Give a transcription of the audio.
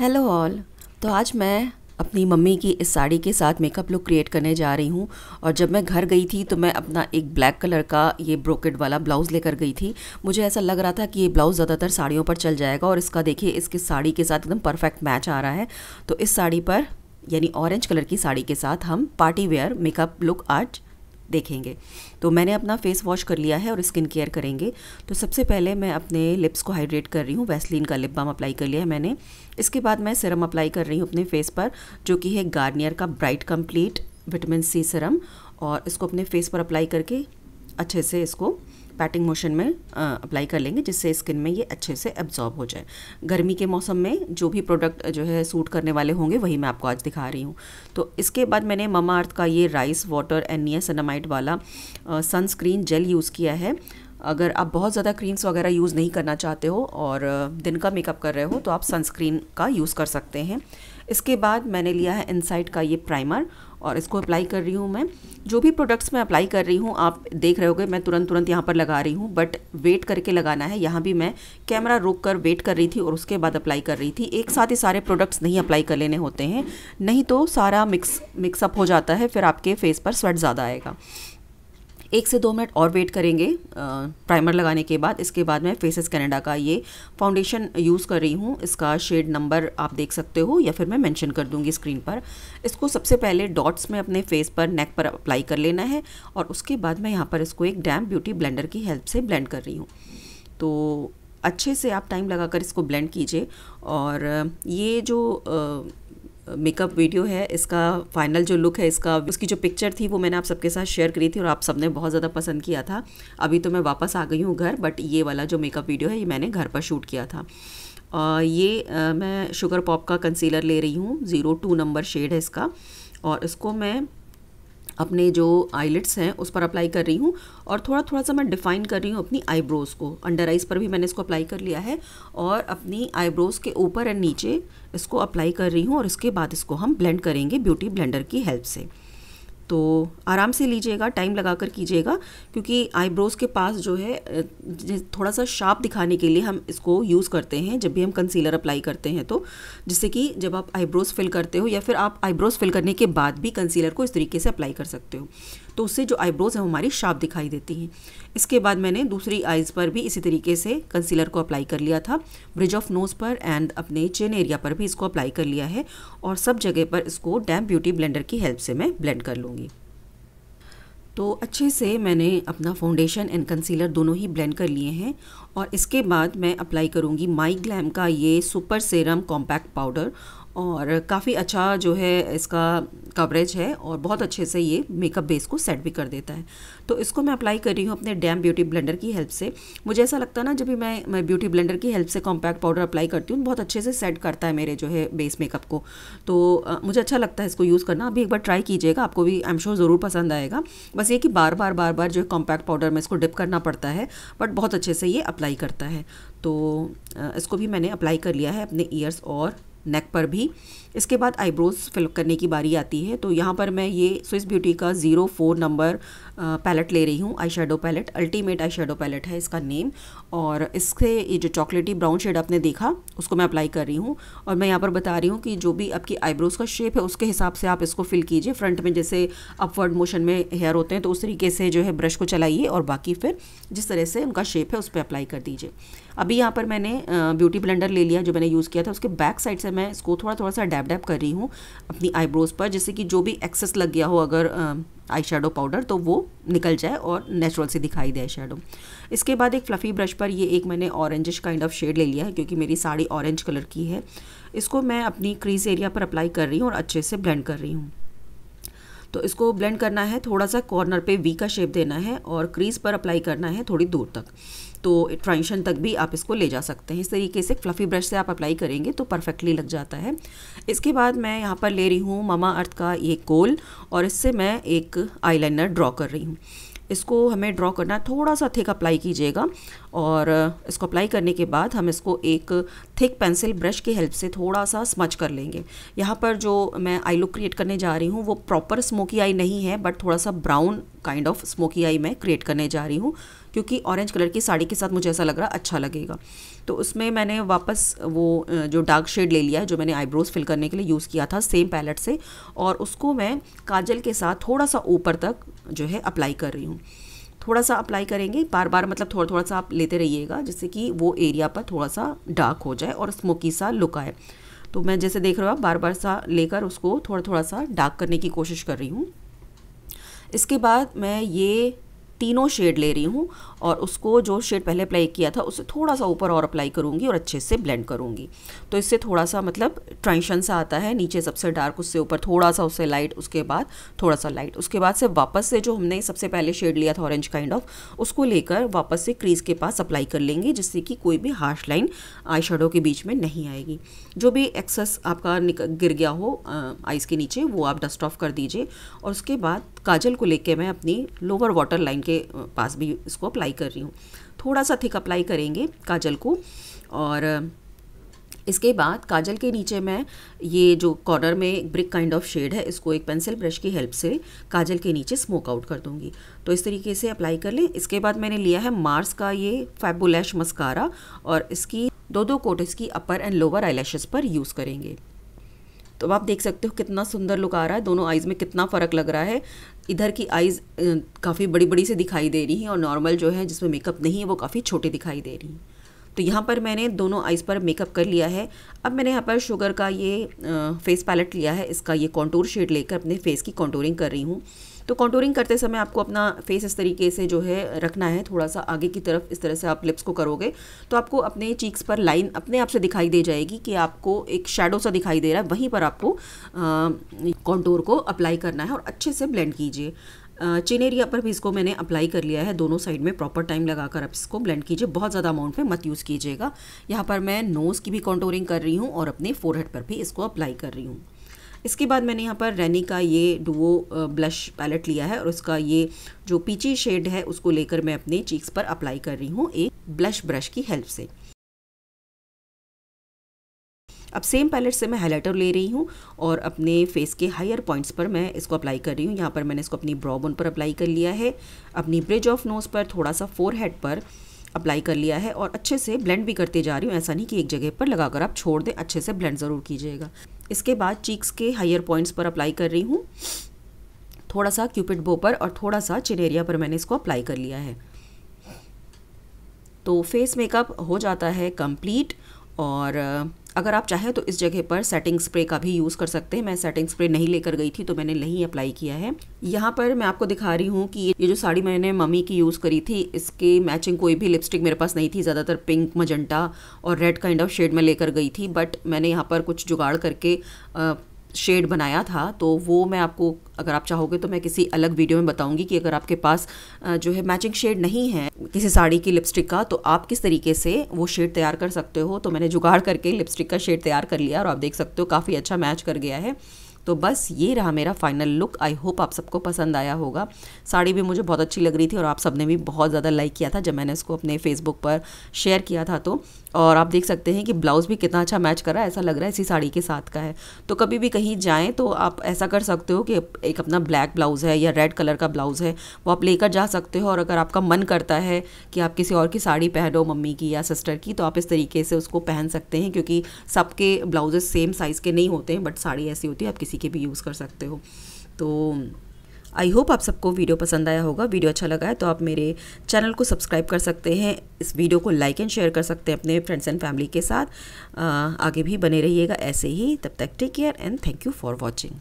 hello all तो आज मैं अपनी मम्मी की इस साड़ी के साथ मेकअप लुक क्रिएट करने जा रही हूँ और जब मैं घर गई थी तो मैं अपना एक ब्लैक कलर का ये ब्रोकेट वाला ब्लाउज़ लेकर गई थी मुझे ऐसा लग रहा था कि ये ब्लाउज़ ज़्यादातर साड़ियों पर चल जाएगा और इसका देखिए इसके साड़ी के साथ एकदम परफेक्ट मैच आ रहा है तो इस साड़ी पर यानी ऑरेंज कलर की साड़ी के साथ हम पार्टी वेयर मेकअप लुक आज देखेंगे तो मैंने अपना फेस वॉश कर लिया है और स्किन केयर करेंगे तो सबसे पहले मैं अपने लिप्स को हाइड्रेट कर रही हूँ वैसलिन का लिप बाम अप्लाई कर लिया है मैंने इसके बाद मैं सिरम अप्लाई कर रही हूँ अपने फेस पर जो कि है गार्नियर का bright complete vitamin C serum और इसको अपने फेस पर अप्लाई करके अच्छे से इसको पैटिंग मोशन में अप्लाई कर लेंगे जिससे स्किन में ये अच्छे से एब्जॉर्ब हो जाए गर्मी के मौसम में जो भी प्रोडक्ट जो है सूट करने वाले होंगे वही मैं आपको आज दिखा रही हूँ तो इसके बाद मैंने ममा अर्थ का ये राइस वाटर एंड नियासनामाइड वाला सनस्क्रीन जेल यूज़ किया है अगर आप बहुत ज़्यादा क्रीम्स वगैरह यूज़ नहीं करना चाहते हो और दिन का मेकअप कर रहे हो तो आप सनस्क्रीन का यूज़ कर सकते हैं इसके बाद मैंने लिया है इनसाइट का ये प्राइमर और इसको अप्लाई कर रही हूँ मैं जो भी प्रोडक्ट्स मैं अप्लाई कर रही हूँ आप देख रहे होगे मैं तुरंत तुरंत यहाँ पर लगा रही हूँ बट वेट करके लगाना है यहाँ भी मैं कैमरा रोक कर वेट कर रही थी और उसके बाद अप्लाई कर रही थी एक साथ ही सारे प्रोडक्ट्स नहीं अप्लाई कर लेने होते हैं नहीं तो सारा मिक्स मिक्सअप हो जाता है फिर आपके फेस पर स्वेट ज़्यादा आएगा एक से दो मिनट और वेट करेंगे प्राइमर लगाने के बाद इसके बाद मैं फेसेस कनाडा का ये फाउंडेशन यूज़ कर रही हूँ इसका शेड नंबर आप देख सकते हो या फिर मैं मेंशन कर दूँगी स्क्रीन पर इसको सबसे पहले डॉट्स में अपने फेस पर नेक पर अप्लाई कर लेना है और उसके बाद मैं यहाँ पर इसको एक डैम ब्यूटी ब्लेंडर की हेल्प से ब्लेंड कर रही हूँ तो अच्छे से आप टाइम लगाकर इसको ब्लेंड कीजिए और ये जो मेकअप वीडियो है इसका फाइनल जो लुक है इसका उसकी जो पिक्चर थी वो मैंने आप सबके साथ शेयर करी थी और आप सबने बहुत ज़्यादा पसंद किया था अभी तो मैं वापस आ गई हूँ घर बट ये वाला जो मेकअप वीडियो है ये मैंने घर पर शूट किया था और ये आ, मैं शुगर पॉप का कंसीलर ले रही हूँ ज़ीरो टू नंबर शेड है इसका और इसको मैं अपने जो आईलेट्स हैं उस पर अप्लाई कर रही हूँ और थोड़ा थोड़ा सा मैं डिफाइन कर रही हूँ अपनी आईब्रोज़ को अंडर आइज़ पर भी मैंने इसको अप्लाई कर लिया है और अपनी आईब्रोज़ के ऊपर एंड नीचे इसको अप्लाई कर रही हूँ और इसके बाद इसको हम ब्लेंड करेंगे ब्यूटी ब्लेंडर की हेल्प से तो आराम से लीजिएगा टाइम लगा कर कीजिएगा क्योंकि आईब्रोज़ के पास जो है थोड़ा सा शार्प दिखाने के लिए हम इसको यूज़ करते हैं जब भी हम कंसीलर अप्लाई करते हैं तो जिससे कि जब आप आईब्रोज़ फिल करते हो या फिर आप आईब्रोज़ फिल करने के बाद भी कंसीलर को इस तरीके से अप्लाई कर सकते हो तो उससे जो आईब्रोज़ हैं हमारी शार्प दिखाई देती हैं इसके बाद मैंने दूसरी आइज़ पर भी इसी तरीके से कंसीलर को अप्लाई कर लिया था ब्रिज ऑफ नोज़ पर एंड अपने चेन एरिया पर भी इसको अप्लाई कर लिया है और सब जगह पर इसको डैम ब्यूटी ब्लेंडर की हेल्प से मैं ब्लेंड कर लूँगी तो अच्छे से मैंने अपना फाउंडेशन एंड कंसीलर दोनों ही ब्लेंड कर लिए हैं और इसके बाद मैं अप्लाई करूंगी माई ग्लैम का ये सुपर सेरम कॉम्पैक्ट पाउडर और काफ़ी अच्छा जो है इसका कवरेज है और बहुत अच्छे से ये मेकअप बेस को सेट भी कर देता है तो इसको मैं अप्लाई कर रही हूँ अपने डैम ब्यूटी ब्लेंडर की हेल्प से मुझे ऐसा लगता है ना जब भी मैं मैं ब्यूटी ब्लेंडर की हेल्प से कॉम्पैक्ट पाउडर अप्लाई करती हूँ बहुत अच्छे से सेट करता है मेरे जो है बेस मेकअप को तो आ, मुझे अच्छा लगता है इसको यूज़ करना अभी एक बार ट्राई कीजिएगा आपको भी आई एम श्योर ज़रूर पसंद आएगा बस ये कि बार बार बार बार जो है कॉम्पैक्ट पाउडर में इसको डिप करना पड़ता है बट बहुत अच्छे से ये अप्लाई करता है तो इसको भी मैंने अप्लाई कर लिया है अपने ईयर्स और नेक पर भी इसके बाद आईब्रोज फिल करने की बारी आती है तो यहाँ पर मैं ये स्विस ब्यूटी का ज़ीरो फोर नंबर पैलेट ले रही हूँ eye shadow palette ultimate eye shadow palette है इसका नेम और इससे ये जो चॉकलेटी ब्राउन शेड आपने देखा उसको मैं अप्लाई कर रही हूँ और मैं यहाँ पर बता रही हूँ कि जो भी आपकी आईब्रोज़ का शेप है उसके हिसाब से आप इसको फिल कीजिए फ्रंट में जैसे अपवर्ड मोशन में हेयर होते हैं तो उस तरीके से जो है ब्रश को चलाइए और बाकी फिर जिस तरह से उनका शेप है उस पर अप्लाई कर दीजिए अभी यहाँ पर मैंने ब्यूटी ब्लेंडर ले लिया जो मैंने यूज़ किया था उसके बैक साइड से से मैं इसको थोड़ा थोड़ा सा डैप डैप कर रही हूँ अपनी आईब्रोज़ पर जिससे कि जो भी एक्सेस लग गया हो अगर आई शेडो पाउडर तो वो निकल जाए और नेचुरल से दिखाई दे आई शेडो इसके बाद एक फ्लफ़ी ब्रश पर ये एक मैंने ऑरेंजिश काइंड ऑफ शेड ले लिया है क्योंकि मेरी साड़ी ऑरेंज कलर की है इसको मैं अपनी क्रीज एरिया पर अप्लाई कर रही हूँ और अच्छे से ब्लेंड कर रही हूँ तो इसको ब्लेंड करना है थोड़ा सा कॉर्नर पे वी का शेप देना है और क्रीज पर अप्लाई करना है थोड़ी दूर तक तो ट्रांजिशन तक भी आप इसको ले जा सकते हैं इस तरीके से फ्लफ़ी ब्रश से आप अप्लाई करेंगे तो परफेक्टली लग जाता है इसके बाद मैं यहाँ पर ले रही हूँ ममा अर्थ का ये कोल और इससे मैं एक आईलाइनर ड्रॉ कर रही हूँ इसको हमें ड्रॉ करना है थोड़ा सा थिक अप्लाई कीजिएगा और इसको अप्लाई करने के बाद हम इसको एक थिक पेंसिल ब्रश की हेल्प से थोड़ा सा स्मच कर लेंगे यहाँ पर जो मैं आई लुक क्रिएट करने जा रही हूँ वो प्रॉपर स्मोकी आई नहीं है बट थोड़ा सा brown kind of smoky eye मैं क्रिएट करने जा रही हूँ क्योंकि ऑरेंज कलर की साड़ी के साथ मुझे ऐसा लग रहा अच्छा लगेगा तो उसमें मैंने वापस वो जो डार्क शेड ले लिया है जो मैंने आईब्रोज फिल करने के लिए यूज़ किया था सेम पैलेट से और उसको मैं काजल के साथ थोड़ा सा ऊपर तक जो है अप्लाई कर रही हूँ थोड़ा सा अप्लाई करेंगे बार बार मतलब थोड़ा थोड़ा सा आप लेते रहिएगा जिससे कि वो एरिया पर थोड़ा सा डार्क हो जाए और स्मोकी सा लुक आए तो मैं जैसे देख रहा हूँ आप बार बार सा लेकर उसको थोड़ा थोड़ा सा डार्क करने की कोशिश कर रही हूँ इसके बाद मैं ये तीनों शेड ले रही हूँ और उसको जो शेड पहले अप्लाई किया था उसे थोड़ा सा ऊपर और अप्लाई करूँगी और अच्छे से ब्लेंड करूँगी तो इससे थोड़ा सा मतलब ट्रांशन सा आता है नीचे सबसे डार्क उससे ऊपर थोड़ा सा उससे लाइट उसके बाद थोड़ा सा लाइट उसके बाद से वापस से जो हमने सबसे पहले शेड लिया था ऑरेंज काइंड ऑफ उसको लेकर वापस से क्रीज़ के पास अप्लाई कर लेंगे जिससे कि कोई भी हार्श लाइन आई के बीच में नहीं आएगी जो भी एक्सेस आपका गिर गया हो आइज़ के नीचे वो आप डस्ट ऑफ कर दीजिए और उसके बाद काजल को लेकर मैं अपनी लोअर वाटर लाइन के पास भी इसको अप्लाई अप्लाई कर रही हूँ थोड़ा सा थिक अप्लाई करेंगे काजल को और इसके बाद काजल के नीचे मैं ये जो कॉर्नर में ब्रिक काइंड ऑफ शेड है इसको एक पेंसिल ब्रश की हेल्प से काजल के नीचे स्मोक आउट कर दूंगी तो इस तरीके से अप्लाई कर लें इसके बाद मैंने लिया है मार्स का ये फैबुलैश मस्कारा और इसकी दो दो कोट इसकी अपर एंड लोअर आई पर यूज़ करेंगे तो आप देख सकते हो कितना सुंदर लुक आ रहा है दोनों आइज़ में कितना फ़र्क लग रहा है इधर की आईज़ काफ़ी बड़ी बड़ी से दिखाई दे रही हैं और नॉर्मल जो है जिसमें मेकअप नहीं है वो काफ़ी छोटे दिखाई दे रही हैं तो यहाँ पर मैंने दोनों आइज़ पर मेकअप कर लिया है अब मैंने यहाँ पर शुगर का ये फेस पैलेट लिया है इसका ये कॉन्टोर शेड लेकर अपने फेस की कॉन्टोरिंग कर रही हूँ तो कॉन्टोरिंग करते समय आपको अपना फेस इस तरीके से जो है रखना है थोड़ा सा आगे की तरफ इस तरह से आप लिप्स को करोगे तो आपको अपने चीक्स पर लाइन अपने आप से दिखाई दे जाएगी कि आपको एक शेडो सा दिखाई दे रहा है वहीं पर आपको कॉन्टोर को अप्लाई करना है और अच्छे से ब्लेंड कीजिए चिन एरिया पर भी इसको मैंने अप्लाई कर लिया है दोनों साइड में प्रॉपर टाइम लगाकर आप इसको ब्लेंड कीजिए बहुत ज़्यादा अमाउंट में मत यूज़ कीजिएगा यहाँ पर मैं नोज़ की भी कॉन्टोरिंग कर रही हूँ और अपने फोरहेड पर भी इसको अप्लाई कर रही हूँ इसके बाद मैंने यहाँ पर रैनी का ये डुवो ब्लश पैलेट लिया है और उसका ये जो पीची शेड है उसको लेकर मैं अपने चीक्स पर अप्लाई कर रही हूँ एक ब्लश ब्रश की हेल्प से अब सेम पैलेट से मैं हाइलाइटर ले रही हूँ और अपने फेस के हायर पॉइंट्स पर मैं इसको अप्लाई कर रही हूँ यहाँ पर मैंने इसको अपनी ब्रॉ बोन पर अप्लाई कर लिया है अपनी ब्रिज ऑफ नोज पर थोड़ा सा फोर हेड पर अप्लाई कर लिया है और अच्छे से ब्लेंड भी करते जा रही हूँ ऐसा नहीं कि एक जगह पर लगाकर आप छोड़ दें अच्छे से ब्लेंड ज़रूर कीजिएगा इसके बाद चीक्स के हायर पॉइंट्स पर अप्लाई कर रही हूँ थोड़ा सा क्यूपिड बो पर और थोड़ा सा चिन एरिया पर मैंने इसको अप्लाई कर लिया है तो फेस मेकअप हो जाता है कंप्लीट और अगर आप चाहें तो इस जगह पर सेटिंग स्प्रे का भी यूज़ कर सकते हैं मैं सेटिंग स्प्रे नहीं लेकर गई थी तो मैंने नहीं अप्लाई किया है यहाँ पर मैं आपको दिखा रही हूँ कि ये जो साड़ी मैंने मम्मी की यूज़ करी थी इसकी मैचिंग कोई भी लिपस्टिक मेरे पास नहीं थी ज़्यादातर पिंक मजंटा और रेड काइंड ऑफ शेड में लेकर गई थी बट मैंने यहाँ पर कुछ जुगाड़ करके शेड बनाया था तो वो मैं आपको अगर आप चाहोगे तो मैं किसी अलग वीडियो में बताऊंगी कि अगर आपके पास जो है मैचिंग शेड नहीं है किसी साड़ी की लिपस्टिक का तो आप किस तरीके से वो शेड तैयार कर सकते हो तो मैंने जुगाड़ करके लिपस्टिक का शेड तैयार कर लिया और आप देख सकते हो काफ़ी अच्छा मैच कर गया है तो बस ये रहा मेरा फाइनल लुक आई होप आप सबको पसंद आया होगा साड़ी भी मुझे बहुत अच्छी लग रही थी और आप सब ने भी बहुत ज़्यादा लाइक किया था जब मैंने इसको अपने फेसबुक पर शेयर किया था तो और आप देख सकते हैं कि ब्लाउज़ भी कितना अच्छा मैच कर रहा है ऐसा लग रहा है इसी साड़ी के साथ का है तो कभी भी कहीं जाएँ तो आप ऐसा कर सकते हो कि एक अपना ब्लैक ब्लाउज़ है या रेड कलर का ब्लाउज़ है वो आप लेकर जा सकते हो और अगर आपका मन करता है कि आप किसी और की साड़ी पहनो मम्मी की या सिस्टर की तो आप इस तरीके से उसको पहन सकते हैं क्योंकि सबके ब्लाउजेस सेम साइज़ के नहीं होते हैं बट साड़ी ऐसी होती है आप किसी किसी के भी यूज़ कर सकते हो तो आई होप आप सबको वीडियो पसंद आया होगा वीडियो अच्छा लगा है तो आप मेरे चैनल को सब्सक्राइब कर सकते हैं इस वीडियो को लाइक एंड शेयर कर सकते हैं अपने फ्रेंड्स एंड फैमिली के साथ आगे भी बने रहिएगा ऐसे ही तब तक take care and thank you for watching